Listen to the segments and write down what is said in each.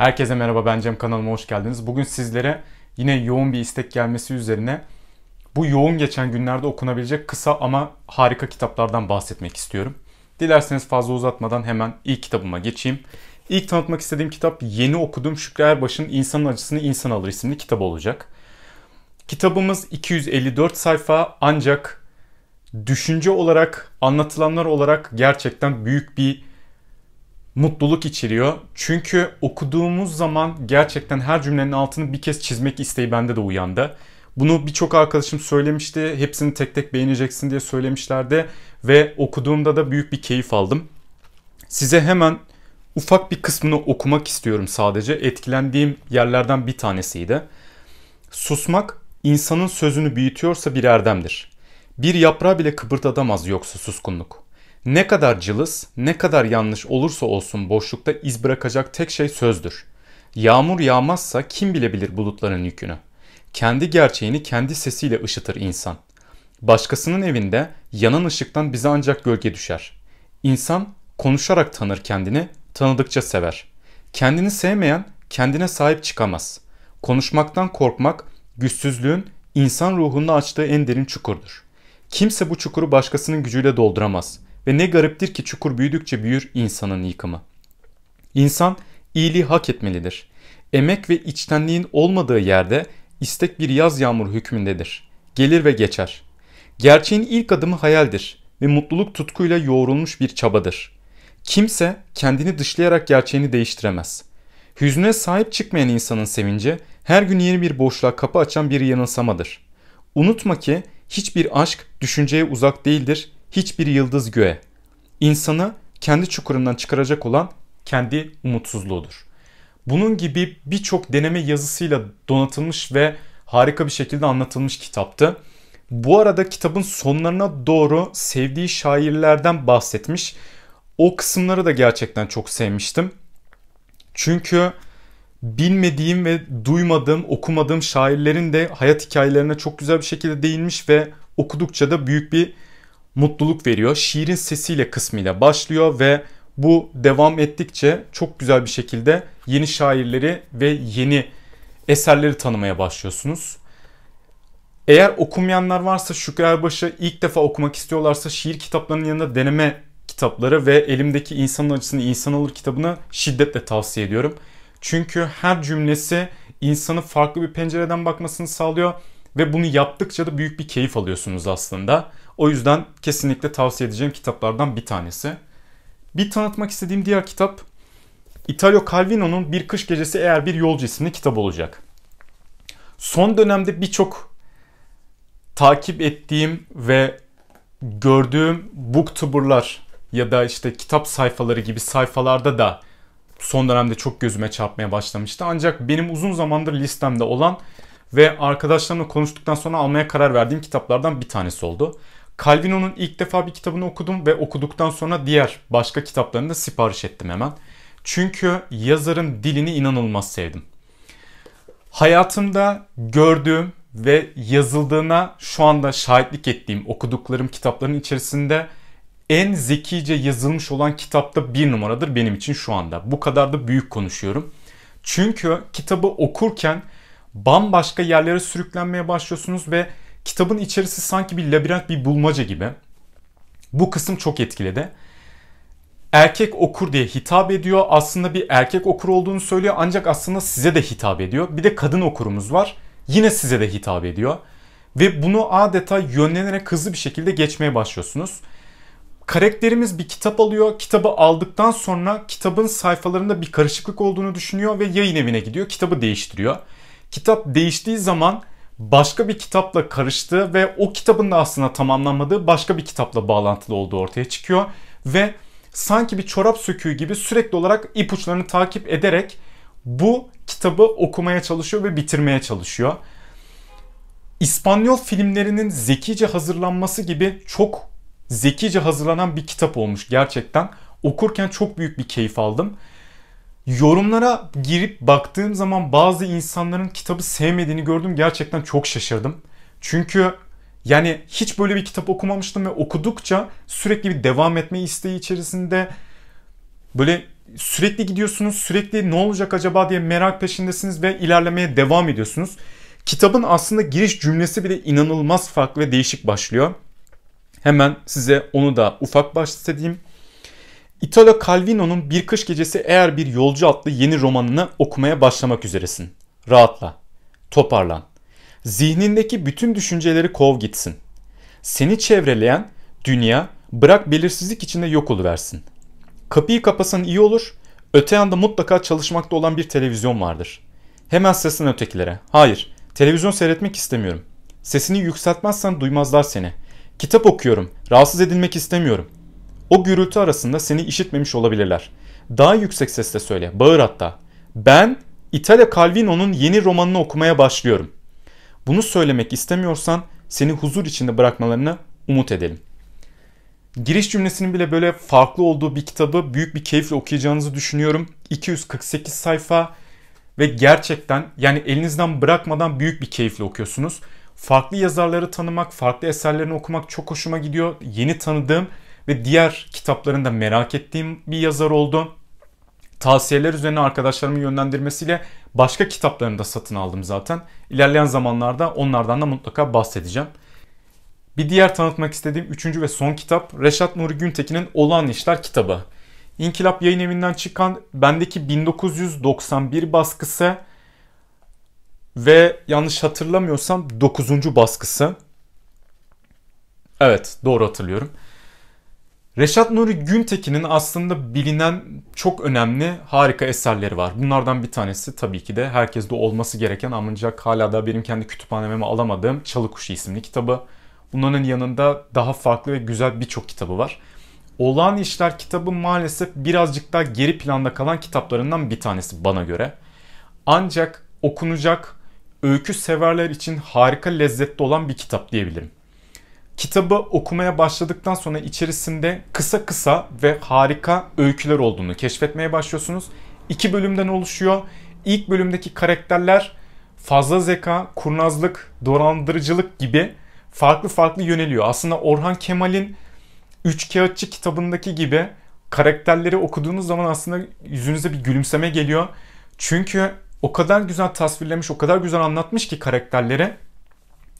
Herkese merhaba ben Cem kanalıma hoş geldiniz. Bugün sizlere yine yoğun bir istek gelmesi üzerine bu yoğun geçen günlerde okunabilecek kısa ama harika kitaplardan bahsetmek istiyorum. Dilerseniz fazla uzatmadan hemen ilk kitabıma geçeyim. İlk tanıtmak istediğim kitap yeni okuduğum Şükrü Erbaş'ın İnsanın Acısını İnsan Alır isimli kitabı olacak. Kitabımız 254 sayfa ancak düşünce olarak, anlatılanlar olarak gerçekten büyük bir mutluluk içeriyor. Çünkü okuduğumuz zaman gerçekten her cümlenin altını bir kez çizmek isteği bende de uyandı. Bunu birçok arkadaşım söylemişti. Hepsini tek tek beğeneceksin diye söylemişlerdi. Ve okuduğumda da büyük bir keyif aldım. Size hemen ufak bir kısmını okumak istiyorum sadece. Etkilendiğim yerlerden bir tanesiydi. Susmak insanın sözünü büyütüyorsa bir erdemdir. Bir yaprağı bile kıpırdatamaz yoksa suskunluk. Ne kadar cılız, ne kadar yanlış olursa olsun boşlukta iz bırakacak tek şey sözdür. Yağmur yağmazsa kim bilebilir bulutların yükünü? Kendi gerçeğini kendi sesiyle ışıtır insan. Başkasının evinde yanan ışıktan bize ancak gölge düşer. İnsan konuşarak tanır kendini, tanıdıkça sever. Kendini sevmeyen kendine sahip çıkamaz. Konuşmaktan korkmak güçsüzlüğün insan ruhunda açtığı en derin çukurdur. Kimse bu çukuru başkasının gücüyle dolduramaz.'' Ve ne gariptir ki çukur büyüdükçe büyür insanın yıkımı. İnsan iyiliği hak etmelidir. Emek ve içtenliğin olmadığı yerde istek bir yaz yağmuru hükmündedir. Gelir ve geçer. Gerçeğin ilk adımı hayaldir ve mutluluk tutkuyla yoğrulmuş bir çabadır. Kimse kendini dışlayarak gerçeğini değiştiremez. Hüznüne sahip çıkmayan insanın sevinci her gün yeni bir boşluğa kapı açan bir yanılsamadır. Unutma ki hiçbir aşk düşünceye uzak değildir hiçbir yıldız göğe, insanı kendi çukurundan çıkaracak olan kendi umutsuzluğudur. Bunun gibi birçok deneme yazısıyla donatılmış ve harika bir şekilde anlatılmış kitaptı. Bu arada kitabın sonlarına doğru sevdiği şairlerden bahsetmiş. O kısımları da gerçekten çok sevmiştim. Çünkü bilmediğim ve duymadığım, okumadığım şairlerin de hayat hikayelerine çok güzel bir şekilde değinmiş ve okudukça da büyük bir mutluluk veriyor. Şiirin sesiyle kısmıyla başlıyor ve bu devam ettikçe çok güzel bir şekilde yeni şairleri ve yeni eserleri tanımaya başlıyorsunuz. Eğer okumayanlar varsa Şükrü Erbaş'ı ilk defa okumak istiyorlarsa şiir kitaplarının yanında deneme kitapları ve elimdeki İnsanın Acısını İnsan Olur kitabını şiddetle tavsiye ediyorum. Çünkü her cümlesi insanı farklı bir pencereden bakmasını sağlıyor ve bunu yaptıkça da büyük bir keyif alıyorsunuz aslında. O yüzden kesinlikle tavsiye edeceğim kitaplardan bir tanesi. Bir tanıtmak istediğim diğer kitap Italo Calvino'nun Bir Kış Gecesi Eğer Bir Yolcu isimli kitap olacak. Son dönemde birçok takip ettiğim ve gördüğüm booktuberlar ya da işte kitap sayfaları gibi sayfalarda da son dönemde çok gözüme çarpmaya başlamıştı. Ancak benim uzun zamandır listemde olan ve arkadaşlarımla konuştuktan sonra almaya karar verdiğim kitaplardan bir tanesi oldu. Calvino'nun ilk defa bir kitabını okudum ve okuduktan sonra diğer başka kitaplarını da sipariş ettim hemen. Çünkü yazarın dilini inanılmaz sevdim. Hayatımda gördüğüm ve yazıldığına şu anda şahitlik ettiğim okuduklarım kitapların içerisinde en zekice yazılmış olan kitapta bir numaradır benim için şu anda. Bu kadar da büyük konuşuyorum. Çünkü kitabı okurken bambaşka yerlere sürüklenmeye başlıyorsunuz ve Kitabın içerisi sanki bir labirent, bir bulmaca gibi. Bu kısım çok etkiledi. Erkek okur diye hitap ediyor. Aslında bir erkek okur olduğunu söylüyor ancak aslında size de hitap ediyor. Bir de kadın okurumuz var. Yine size de hitap ediyor. Ve bunu adeta yönlenerek hızlı bir şekilde geçmeye başlıyorsunuz. Karakterimiz bir kitap alıyor. Kitabı aldıktan sonra kitabın sayfalarında bir karışıklık olduğunu düşünüyor ve yayın evine gidiyor. Kitabı değiştiriyor. Kitap değiştiği zaman başka bir kitapla karıştı ve o kitabın da aslında tamamlanmadığı başka bir kitapla bağlantılı olduğu ortaya çıkıyor. Ve sanki bir çorap söküğü gibi sürekli olarak ipuçlarını takip ederek bu kitabı okumaya çalışıyor ve bitirmeye çalışıyor. İspanyol filmlerinin zekice hazırlanması gibi çok zekice hazırlanan bir kitap olmuş gerçekten. Okurken çok büyük bir keyif aldım. Yorumlara girip baktığım zaman bazı insanların kitabı sevmediğini gördüm. Gerçekten çok şaşırdım. Çünkü yani hiç böyle bir kitap okumamıştım ve okudukça sürekli bir devam etme isteği içerisinde böyle sürekli gidiyorsunuz, sürekli ne olacak acaba diye merak peşindesiniz ve ilerlemeye devam ediyorsunuz. Kitabın aslında giriş cümlesi bile inanılmaz farklı ve değişik başlıyor. Hemen size onu da ufak bahsedeyim. Italo Calvino'nun Bir Kış Gecesi Eğer Bir Yolcu adlı yeni romanını okumaya başlamak üzeresin. Rahatla. Toparlan. Zihnindeki bütün düşünceleri kov gitsin. Seni çevreleyen dünya bırak belirsizlik içinde yok oluversin. Kapıyı kapasan iyi olur. Öte yanda mutlaka çalışmakta olan bir televizyon vardır. Hemen sesini ötekilere. Hayır, televizyon seyretmek istemiyorum. Sesini yükseltmezsen duymazlar seni. Kitap okuyorum. Rahatsız edilmek istemiyorum.'' O gürültü arasında seni işitmemiş olabilirler. Daha yüksek sesle söyle, bağır hatta. Ben Italo Calvino'nun yeni romanını okumaya başlıyorum. Bunu söylemek istemiyorsan seni huzur içinde bırakmalarını umut edelim. Giriş cümlesinin bile böyle farklı olduğu bir kitabı büyük bir keyifle okuyacağınızı düşünüyorum. 248 sayfa ve gerçekten yani elinizden bırakmadan büyük bir keyifle okuyorsunuz. Farklı yazarları tanımak, farklı eserlerini okumak çok hoşuma gidiyor. Yeni tanıdığım ve diğer kitaplarını da merak ettiğim bir yazar oldu. Tavsiyeler üzerine arkadaşlarımın yönlendirmesiyle başka kitaplarını da satın aldım zaten. İlerleyen zamanlarda onlardan da mutlaka bahsedeceğim. Bir diğer tanıtmak istediğim üçüncü ve son kitap Reşat Nuri Güntekin'in Olağan İşler kitabı. İnkılap yayın evinden çıkan bendeki 1991 baskısı ve yanlış hatırlamıyorsam 9. baskısı. Evet doğru hatırlıyorum. Reşat Nuri Güntekin'in aslında bilinen çok önemli harika eserleri var. Bunlardan bir tanesi tabii ki de herkeste olması gereken ancak hala da benim kendi kütüphanememe alamadığım Çalı Kuşu isimli kitabı. Bunların yanında daha farklı ve güzel birçok kitabı var. Olağan İşler kitabı maalesef birazcık daha geri planda kalan kitaplarından bir tanesi bana göre. Ancak okunacak, öykü severler için harika lezzetli olan bir kitap diyebilirim kitabı okumaya başladıktan sonra içerisinde kısa kısa ve harika öyküler olduğunu keşfetmeye başlıyorsunuz. İki bölümden oluşuyor. İlk bölümdeki karakterler fazla zeka, kurnazlık, dolandırıcılık gibi farklı farklı yöneliyor. Aslında Orhan Kemal'in Üç Kağıtçı kitabındaki gibi karakterleri okuduğunuz zaman aslında yüzünüze bir gülümseme geliyor. Çünkü o kadar güzel tasvirlemiş, o kadar güzel anlatmış ki karakterlere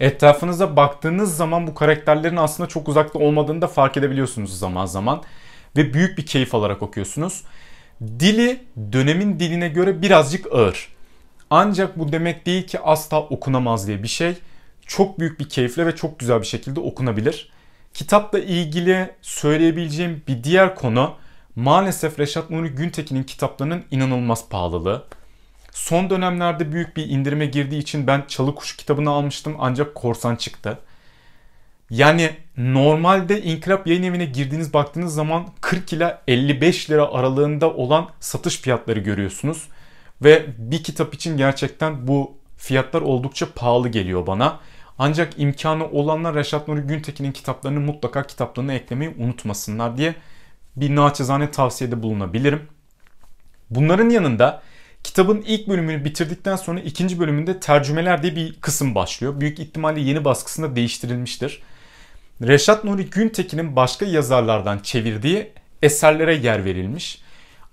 etrafınıza baktığınız zaman bu karakterlerin aslında çok uzakta olmadığını da fark edebiliyorsunuz zaman zaman. Ve büyük bir keyif alarak okuyorsunuz. Dili dönemin diline göre birazcık ağır. Ancak bu demek değil ki asla okunamaz diye bir şey. Çok büyük bir keyifle ve çok güzel bir şekilde okunabilir. Kitapla ilgili söyleyebileceğim bir diğer konu maalesef Reşat Nuri Güntekin'in kitaplarının inanılmaz pahalılığı. Son dönemlerde büyük bir indirime girdiği için ben Çalı Kuş kitabını almıştım ancak korsan çıktı. Yani normalde İnkılap yayın evine girdiğiniz baktığınız zaman 40 ila 55 lira aralığında olan satış fiyatları görüyorsunuz. Ve bir kitap için gerçekten bu fiyatlar oldukça pahalı geliyor bana. Ancak imkanı olanlar Reşat Nuri Güntekin'in kitaplarını mutlaka kitaplarına eklemeyi unutmasınlar diye bir naçizane tavsiyede bulunabilirim. Bunların yanında Kitabın ilk bölümünü bitirdikten sonra ikinci bölümünde tercümeler diye bir kısım başlıyor. Büyük ihtimalle yeni baskısında değiştirilmiştir. Reşat Nuri Güntekin'in başka yazarlardan çevirdiği eserlere yer verilmiş.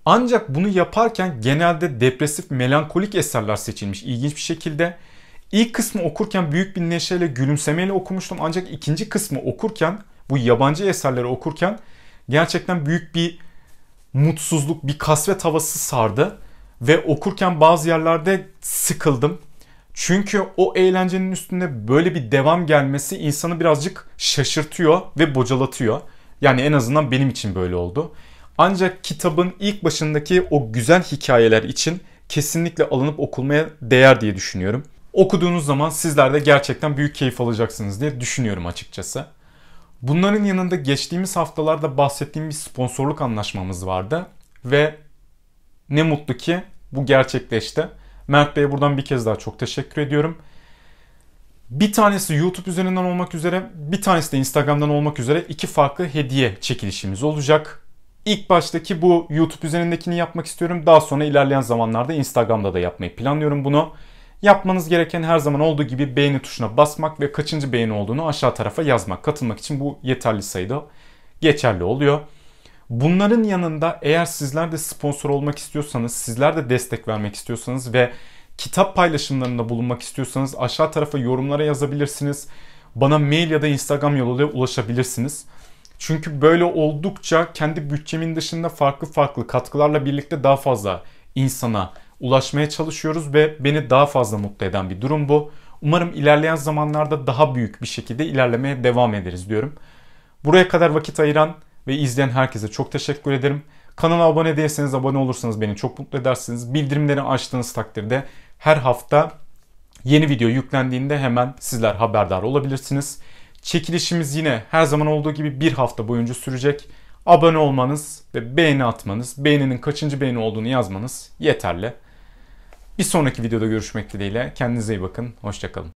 Ancak bunu yaparken genelde depresif, melankolik eserler seçilmiş ilginç bir şekilde. İlk kısmı okurken büyük bir neşeyle, gülümsemeyle okumuştum. Ancak ikinci kısmı okurken, bu yabancı eserleri okurken gerçekten büyük bir mutsuzluk, bir kasvet havası sardı. Ve okurken bazı yerlerde sıkıldım. Çünkü o eğlencenin üstünde böyle bir devam gelmesi insanı birazcık şaşırtıyor ve bocalatıyor. Yani en azından benim için böyle oldu. Ancak kitabın ilk başındaki o güzel hikayeler için kesinlikle alınıp okulmaya değer diye düşünüyorum. Okuduğunuz zaman sizler de gerçekten büyük keyif alacaksınız diye düşünüyorum açıkçası. Bunların yanında geçtiğimiz haftalarda bahsettiğim bir sponsorluk anlaşmamız vardı ve ne mutlu ki bu gerçekleşti. Mert Bey'e buradan bir kez daha çok teşekkür ediyorum. Bir tanesi YouTube üzerinden olmak üzere, bir tanesi de Instagram'dan olmak üzere iki farklı hediye çekilişimiz olacak. İlk baştaki bu YouTube üzerindekini yapmak istiyorum. Daha sonra ilerleyen zamanlarda Instagram'da da yapmayı planlıyorum bunu. Yapmanız gereken her zaman olduğu gibi beğeni tuşuna basmak ve kaçıncı beğeni olduğunu aşağı tarafa yazmak. Katılmak için bu yeterli sayıda geçerli oluyor. Bunların yanında eğer sizler de sponsor olmak istiyorsanız, sizler de destek vermek istiyorsanız ve kitap paylaşımlarında bulunmak istiyorsanız aşağı tarafa yorumlara yazabilirsiniz. Bana mail ya da Instagram yoluyla ulaşabilirsiniz. Çünkü böyle oldukça kendi bütçemin dışında farklı farklı katkılarla birlikte daha fazla insana ulaşmaya çalışıyoruz ve beni daha fazla mutlu eden bir durum bu. Umarım ilerleyen zamanlarda daha büyük bir şekilde ilerlemeye devam ederiz diyorum. Buraya kadar vakit ayıran ve izleyen herkese çok teşekkür ederim. Kanala abone değilseniz abone olursanız beni çok mutlu edersiniz. Bildirimleri açtığınız takdirde her hafta yeni video yüklendiğinde hemen sizler haberdar olabilirsiniz. Çekilişimiz yine her zaman olduğu gibi bir hafta boyunca sürecek. Abone olmanız ve beğeni atmanız, beğeninin kaçıncı beğeni olduğunu yazmanız yeterli. Bir sonraki videoda görüşmek dileğiyle. Kendinize iyi bakın. Hoşçakalın.